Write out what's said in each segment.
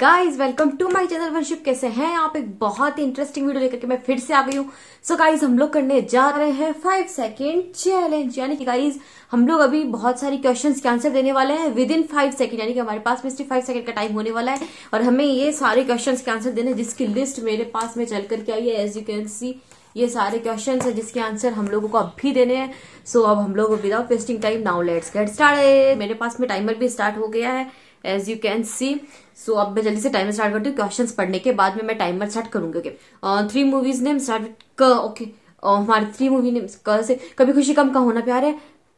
guys welcome to my channel वंशिप कैसे हैं आप एक बहुत ही इंटरेस्टिंग वीडियो लेकर के मैं फिर से आ गई हूँ सो गाइज गाइस हम लोग करने जा रहे हैं फाइव सेकेंड चैलेंज यानी कि गाइस हम लोग अभी बहुत सारी क्वेश्चन के आंसर देने वाले हैं विद इन फाइव सेकेंड यानी कि हमारे पास में फाइव सेकेंड का टाइम होने वाला है और हमें ये सारे क्वेश्चन के आंसर देने जिसकी लिस्ट मेरे पास में चल करके आई है एज यू कैन सी ये सारे क्वेश्चन है जिसके आंसर हम लोगों को अभी देने हैं सो so, अब हम लोग without wasting time now let's get start मेरे पास में टाइमर भी स्टार्ट हो गया है as you can see so अब मैं जल्दी से टाइमर स्टार्ट करती हूँ क्वेश्चन पढ़ने के बाद में मैं टाइमर स्टार्ट करूंगी okay three movies name start क ओके हमारे थ्री मूवी नेम क से कभी खुशी कम का होना प्यार है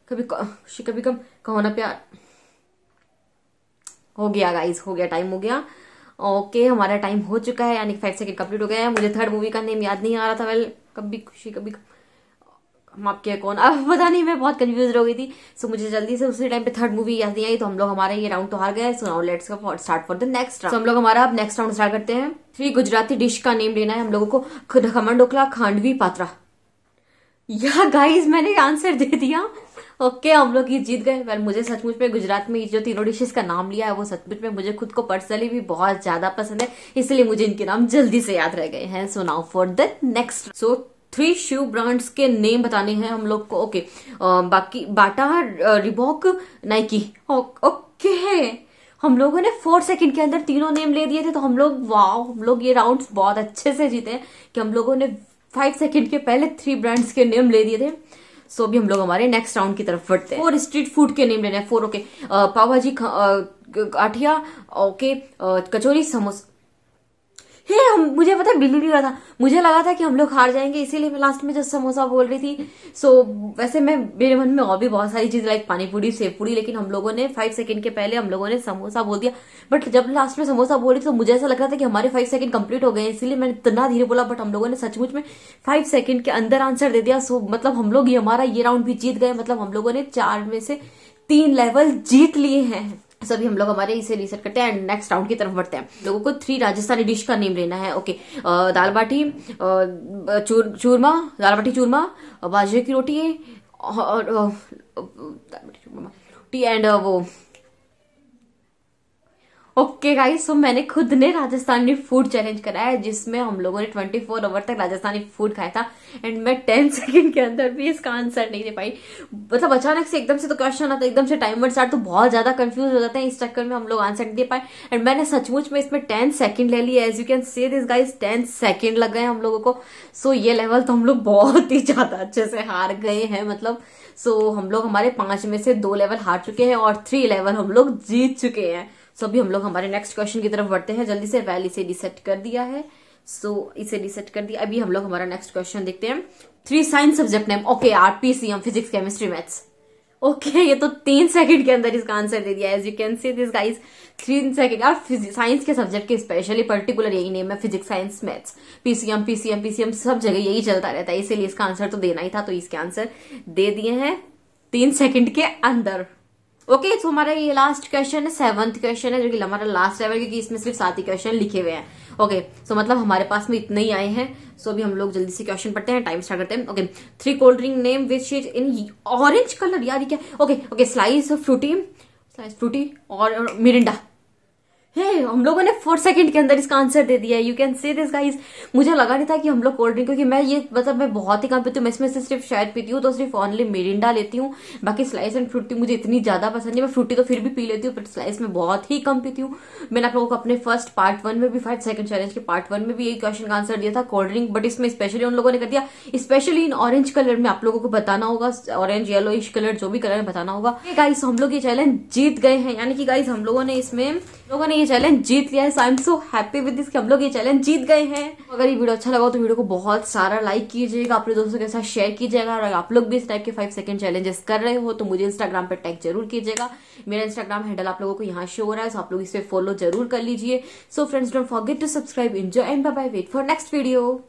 कभी खुशी कभी कम का होना प्यार हो गया गाइज हो गया टाइम हो गया ओके okay, हमारा टाइम हो चुका है यानी फाइव सेकंड कंप्लीट हो गया है मुझे थर्ड मूवी का नेम याद नहीं आ रहा था वेल कभी खुशी कभी कम हम आपके कौन अब पता नहीं मैं बहुत कंफ्यूज हो गई थी सो मुझे जल्दी से उसी टाइम पे थर्ड मूवी याद नहीं आई तो हम लोग हमारे ये राउंड तो हार गए so now let's start for the next round हम लोग हमारा अब नेक्स्ट राउंड स्टार्ट करते हैं थ्री गुजराती डिश का नेम लेना है हम लोगों को खमन डोकला खांडवी पात्रा या गाइज मैंने आंसर दे दिया ओके okay, हम लोग ये जीत गए वेल मुझे सचमुच में गुजरात में ये जो तीनों डिशेस का नाम लिया है वो सचमुच में मुझे खुद को पर्सनली भी बहुत ज्यादा पसंद है इसलिए मुझे इनके नाम जल्दी से याद रह गए हैं so now for the next so three shoe brands के नेम बताने हैं हम लोग को ओके आ, बाकी बाटा रिबॉक नाइकी ओके हम लोगों ने फोर सेकंड के अंदर तीनों नेम ले दिए थे तो हम लोग वाओ हम लोग ये राउंड्स बहुत अच्छे से जीते हैं कि हम लोगों ने फाइव सेकंड के पहले थ्री ब्रांड्स के नेम ले दिए थे सो भी अभी हम लोग हमारे नेक्स्ट राउंड की तरफ बढ़ते हैं और स्ट्रीट फूड के नेम लेने फोर ओके पाव भाजी आठिया ओके कचोरी समोसा हे हम मुझे पता है बिलीव नहीं हो रहा था मुझे लगा था कि हम लोग हार जाएंगे इसीलिए मैं लास्ट में जब समोसा बोल रही थी सो so, वैसे मैं मेरे मन में और भी बहुत सारी चीज लाइक पानी पूरी सेव पूरी लेकिन हम लोगों ने फाइव सेकंड के पहले हम लोगों ने समोसा बोल दिया बट जब लास्ट में समोसा बोल रही तो मुझे ऐसा लग रहा था कि हमारे फाइव सेकंड कंप्लीट हो गए इसलिए मैंने इतना धीरे बोला बट हम लोगों ने सचमुच में फाइव सेकंड के अंदर आंसर दे दिया सो so, मतलब हम लोग ये हमारा ये राउंड भी जीत गए मतलब हम लोगों ने चार में से तीन लेवल जीत लिए हैं सभी हम लोग हमारे इसे रिसेट करते हैं एंड नेक्स्ट राउंड की तरफ बढ़ते हैं लोगों को थ्री राजस्थानी डिश का नेम लेना है ओके दाल बाटी चूर, चूरमा दाल बाटी चूरमा बाजरे की रोटी और दाल बाटी चूरमा रोटी एंड वो ओके गाइस सो मैंने खुद ने राजस्थानी फूड चैलेंज कराया जिसमें हम लोगों ने 24 आवर तक राजस्थानी फूड खाया था एंड मैं 10 सेकंड के अंदर भी इसका आंसर नहीं दे पाई मतलब अचानक से एकदम से तो क्वेश्चन आता है एकदम से वर्ड स्टार्ट तो बहुत ज्यादा कंफ्यूज हो जाते हैं इस चक्कर में हम लोग आंसर नहीं दे पाए एंड मैंने सचमुच में इसमें टेन सेकंड ले लिया as you can say this guys ten second लग गए हम लोगों को सो so, ये लेवल तो हम लोग बहुत ही ज्यादा अच्छे से हार गए हैं मतलब सो so, हम लोग हमारे पांच में से दो लेवल हार चुके हैं और थ्री लेवल हम लोग जीत चुके हैं सो अभी हम लोग हमारे नेक्स्ट क्वेश्चन की तरफ बढ़ते हैं जल्दी से वैल इसे डिसेट कर दिया है सो so, इसे डिसेट कर दिया अभी हम लोग हमारा नेक्स्ट क्वेश्चन देखते हैं three science subject name okay R P C M physics chemistry maths okay ये तो तीन सेकंड के अंदर इसका आंसर दे दिया as you can see this guys three second और साइंस के सब्जेक्ट के स्पेशली पर्टिकुलर यही नेम है physics science maths PCM PCM PCM सब जगह यही चलता रहता है इसीलिए इसका आंसर तो देना ही था तो इसके आंसर दे दिए हैं तीन सेकंड के अंदर ओके तो हमारा ये लास्ट क्वेश्चन है सेवंथ क्वेश्चन है जो कि हमारा लास्ट लेवल क्योंकि इसमें सिर्फ सात ही क्वेश्चन लिखे हुए हैं ओके सो मतलब हमारे पास में इतने ही आए हैं सो अभी हम लोग जल्दी से क्वेश्चन पढ़ते हैं टाइम स्टार्ट करते हैं okay three cold drink name which शेज इन ऑरेंज कलर यार क्या okay okay Slice Frooti Slice Frooti और मिरिंडा hey, हम लोगों ने फोर सेकंड के अंदर इसका आंसर दे दिया you can say this guys मुझे लगा नहीं था कि हम लोग कोल्ड ड्रिंक क्योंकि मैं ये मतलब मैं बहुत ही कम पीती हूँ मैं इसमें से सिर्फ शायद पीती हूँ तो सिर्फ ऑनली मेरिंडा लेती हूँ बाकी स्लाइस एंड फ्रूटी मुझे इतनी ज्यादा पसंद है मैं फ्रूटी तो फिर भी पी लेती हूँ बट स्लाइस में बहुत ही कम पीती हूँ मैंने आप लोगों को अपने फर्स्ट पार्ट वन में भी फाइव सेकंड चैलेंज के पार्ट वन में भी यही क्वेश्चन का आंसर दिया था कोल्ड ड्रिंक बट इसमें स्पेशली उन लोगों ने कर दिया स्पेशली इन ऑरेंज कलर में आप लोगों को बताना होगा ऑरेंज येलो इश कलर जो भी कलर बताना होगा गाइस हम लोग ये चैलेंज जीत गए हैं यानी कि गाइस हम लोगों ने इसमें लोगों ने ये चैलेंज जीत लिया है so I am so happy with this कि हम लोग ये चैलेंज जीत गए हैं अगर ये वीडियो अच्छा लगा तो वीडियो को बहुत सारा लाइक कीजिएगा अपने दोस्तों के साथ शेयर कीजिएगा और आप लोग भी इस टाइप के फाइव सेकंड चैलेंजेस कर रहे हो तो मुझे इंस्टाग्राम पर टैग जरूर कीजिएगा मेरा इंस्टाग्राम हैंडल आप लोगों को यहाँ शो हो रहा है सो आप लोग इसे फॉलो जरूर कर लीजिए so friends don't forget to subscribe enjoy and bye wait for next video